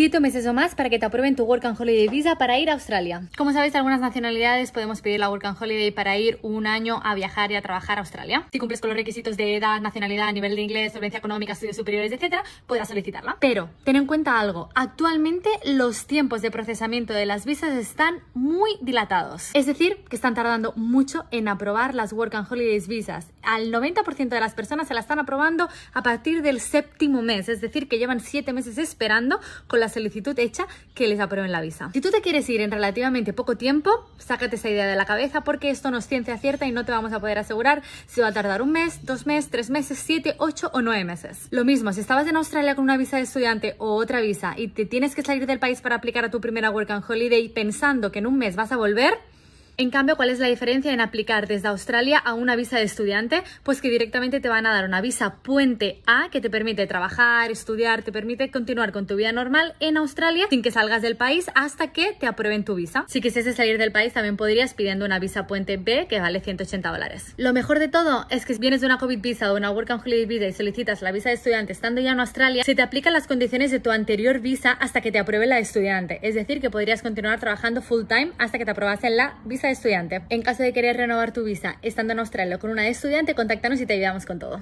7 meses o más para que te aprueben tu Work and Holiday Visa para ir a Australia. Como sabéis, algunas nacionalidades podemos pedir la Work and Holiday para ir un año a viajar y a trabajar a Australia. Si cumples con los requisitos de edad, nacionalidad, nivel de inglés, solvencia económica, estudios superiores, etcétera, podrás solicitarla. Pero ten en cuenta algo, actualmente los tiempos de procesamiento de las visas están muy dilatados. Es decir, que están tardando mucho en aprobar las Work and Holidays visas. Al 90% de las personas se las están aprobando a partir del séptimo mes, es decir, que llevan siete meses esperando con las solicitud hecha que les aprueben la visa. Si tú te quieres ir en relativamente poco tiempo, sácate esa idea de la cabeza porque esto no es ciencia cierta y no te vamos a poder asegurar si va a tardar un mes, dos meses, tres meses, siete, ocho o nueve meses. Lo mismo, si estabas en Australia con una visa de estudiante o otra visa y te tienes que salir del país para aplicar a tu primera Work and Holiday pensando que en un mes vas a volver, en cambio, ¿cuál es la diferencia en aplicar desde Australia a una visa de estudiante? Pues que directamente te van a dar una visa puente A que te permite trabajar, estudiar, te permite continuar con tu vida normal en Australia sin que salgas del país hasta que te aprueben tu visa. Si quisieses salir del país, también podrías pidiendo una visa puente B que vale 180 dólares. Lo mejor de todo es que si vienes de una COVID visa o una Work and Holiday visa y solicitas la visa de estudiante estando ya en Australia, se te aplican las condiciones de tu anterior visa hasta que te apruebe la de estudiante. Es decir, que podrías continuar trabajando full time hasta que te aprobase la visa estudiante. En caso de querer renovar tu visa estando en Australia con una de estudiante, contáctanos y te ayudamos con todo.